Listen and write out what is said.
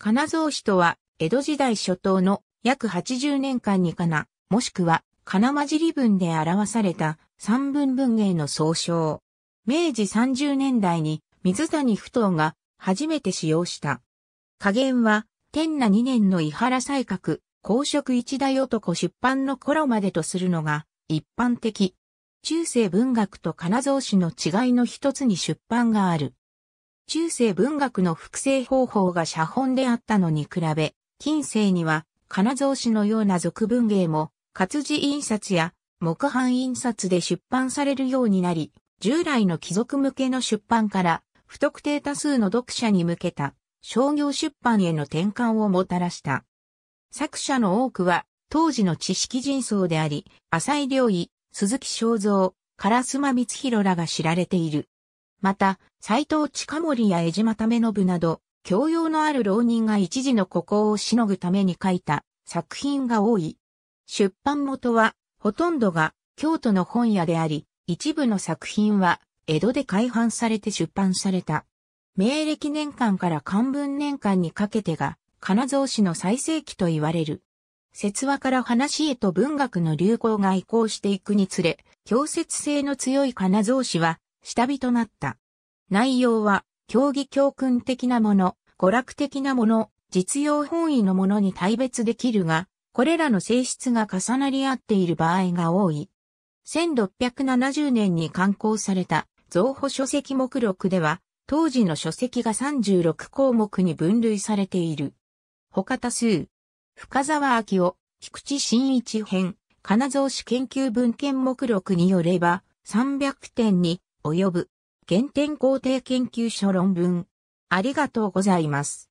金沢市とは、江戸時代初頭の約80年間にかな、もしくは、金混じり文で表された三文文芸の総称。明治30年代に水谷不当が初めて使用した。加減は、天那2年の伊原西閣、公職一大男出版の頃までとするのが一般的。中世文学と金沢氏の違いの一つに出版がある。中世文学の複製方法が写本であったのに比べ、近世には金蔵紙のような俗文芸も活字印刷や木版印刷で出版されるようになり、従来の貴族向けの出版から不特定多数の読者に向けた商業出版への転換をもたらした。作者の多くは当時の知識人層であり、浅井良医、鈴木正造、烏丸光弘らが知られている。また、斎藤近森や江島為信など、教養のある浪人が一時の孤高をしのぐために書いた作品が多い。出版元は、ほとんどが京都の本屋であり、一部の作品は江戸で改版されて出版された。明暦年間から漢文年間にかけてが、金蔵氏の最盛期と言われる。説話から話へと文学の流行が移行していくにつれ、強説性の強い金蔵氏は、下火となった。内容は、競技教訓的なもの、娯楽的なもの、実用本位のものに大別できるが、これらの性質が重なり合っている場合が多い。1670年に刊行された造歩書籍目録では、当時の書籍が36項目に分類されている。他多数。深沢明夫、菊池新一編、金蔵氏研究文献目録によれば、300点に及ぶ、原点工程研究所論文。ありがとうございます。